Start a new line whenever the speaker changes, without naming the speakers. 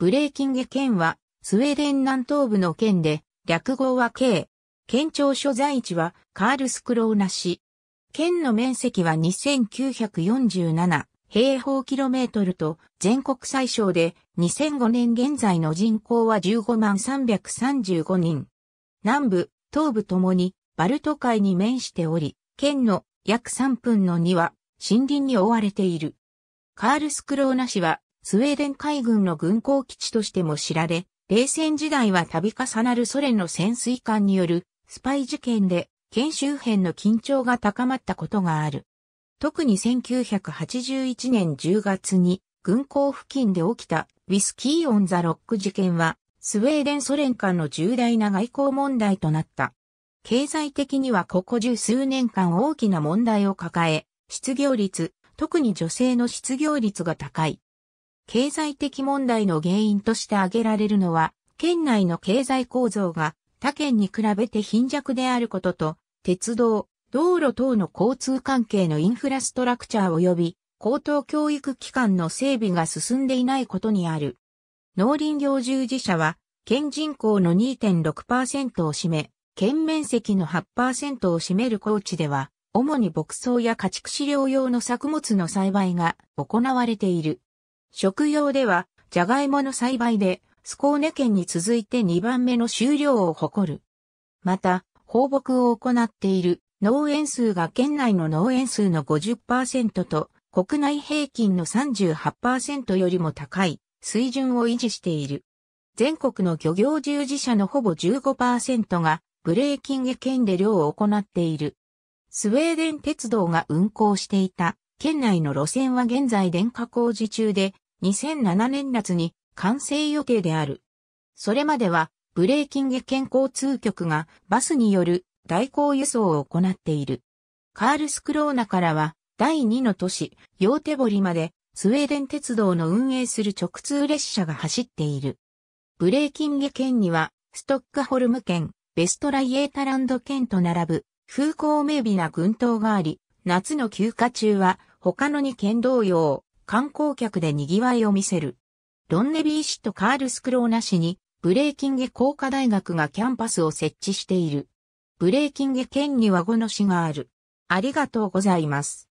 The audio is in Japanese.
ブレーキンゲ県は、スウェーデン南東部の県で、略語は K。県庁所在地は、カールスクローナ市。県の面積は2947平方キロメートルと全国最小で2005年現在の人口は15万335人。南部、東部ともにバルト海に面しており、県の約3分の2は森林に覆われている。カールスクローナ市はスウェーデン海軍の軍港基地としても知られ、冷戦時代は度重なるソ連の潜水艦によるスパイ事件で、県周辺の緊張が高まったことがある。特に1981年10月に軍港付近で起きたウィスキー・オン・ザ・ロック事件は、スウェーデンソ連間の重大な外交問題となった。経済的にはここ十数年間大きな問題を抱え、失業率、特に女性の失業率が高い。経済的問題の原因として挙げられるのは、県内の経済構造が他県に比べて貧弱であることと、鉄道、道路等の交通関係のインフラストラクチャー及び高等教育機関の整備が進んでいないことにある。農林業従事者は、県人口の2.6%を占め、県面積の8%を占める高地では、主に牧草や家畜飼料用の作物の栽培が行われている。食用では、ジャガイモの栽培で、スコーネ県に続いて2番目の収量を誇る。また、放牧を行っている農園数が県内の農園数の50%と国内平均の38%よりも高い水準を維持している。全国の漁業従事者のほぼ15%がブレーキング県で漁を行っている。スウェーデン鉄道が運行していた県内の路線は現在電化工事中で2007年夏に完成予定である。それまでは、ブレーキング県交通局がバスによる代行輸送を行っている。カールスクローナからは、第2の都市、ヨーテボリまで、スウェーデン鉄道の運営する直通列車が走っている。ブレーキンゲ県には、ストックホルム県、ベストライエータランド県と並ぶ、風光明媚な群島があり、夏の休暇中は、他の2県同様、観光客で賑わいを見せる。ロンネビー市とカールスクローナ市に、ブレーキンゲ工科大学がキャンパスを設置している。ブレーキンゲ県には5の市がある。ありがとうございます。